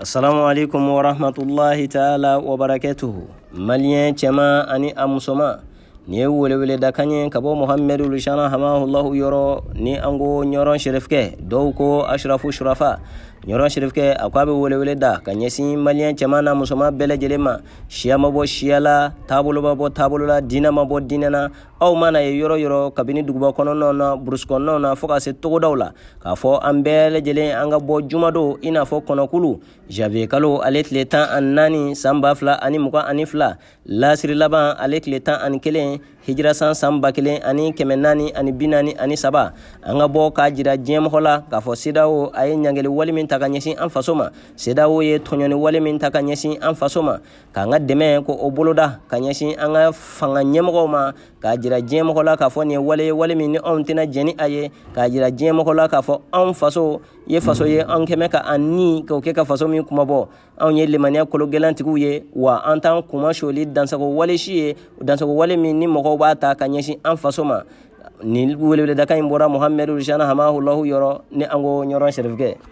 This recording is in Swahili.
السلام عليكم ورحمة الله تعالى وبركاته مليان جما أني أمسما ني ولي ولي كبو محمد لشانا حماه الله يرو ني أنغو نيران شرفكه دوكو أشرف شرفا ɲɔrɔ sirifkɛ a ko a bɛ welewele da ka ɲɛsin maliyɛn cɛman na musoman bɛɛ lajɛlen ma siya ma bɔ siya la taabolo ma bɔ taabolo la diinɛ ma bɔ diinɛ na aw mana ye yɔrɔ yɔrɔ kabini duguba kɔnɔnaw na burusi kɔnɔnaw na fɔɔ ka se togodaw la k'a fɔ an bɛɛ lajɛlen an ka bɔ jumadon i n'a fɔ kɔnɔkulu janviye kalo ale tile tan ani naani saan b'a fila ani mugan ani fila lasiri laban ale tile tan ani kelen hijira san san ba kelen ani kɛmɛ naani ani bi naani ani saba an ka bɔ k'a jira diɲɛmɔgɔ la k'a fɔ sedawo a ye ɲangeli wale min ta ka ɲɛsin an faso ma sedawo ye tɔɲɔni wale min ta ka ɲɛsin an faso ma k'an ka dɛmɛ ko o boloda ka ɲɛsin an ka fanga ɲɛmɔgɔw ma k'a jira diɲɛmɔgɔ la k'a fɔ nin ye wale ye wale min ni anw tɛna jɛni a ye k'a jira diɲɛmɔgɔ la k'a fɔ anw faso ye faso ye anw kɛmɛ ka an ni k'o kɛ ka faso min kumabɔ anw ye limaniya kolo gɛlɛntigiw ye wa an t'an kuma soli dansago wale si ye dansago wale min ni mɔgɔw b'a ta ka ɲɛsin an faso ma nin weleweleda ka bɔra mohamɛdu rusana hamahulahu yɔrɔ ni an ko ɲɔrɔn sɛrifkɛ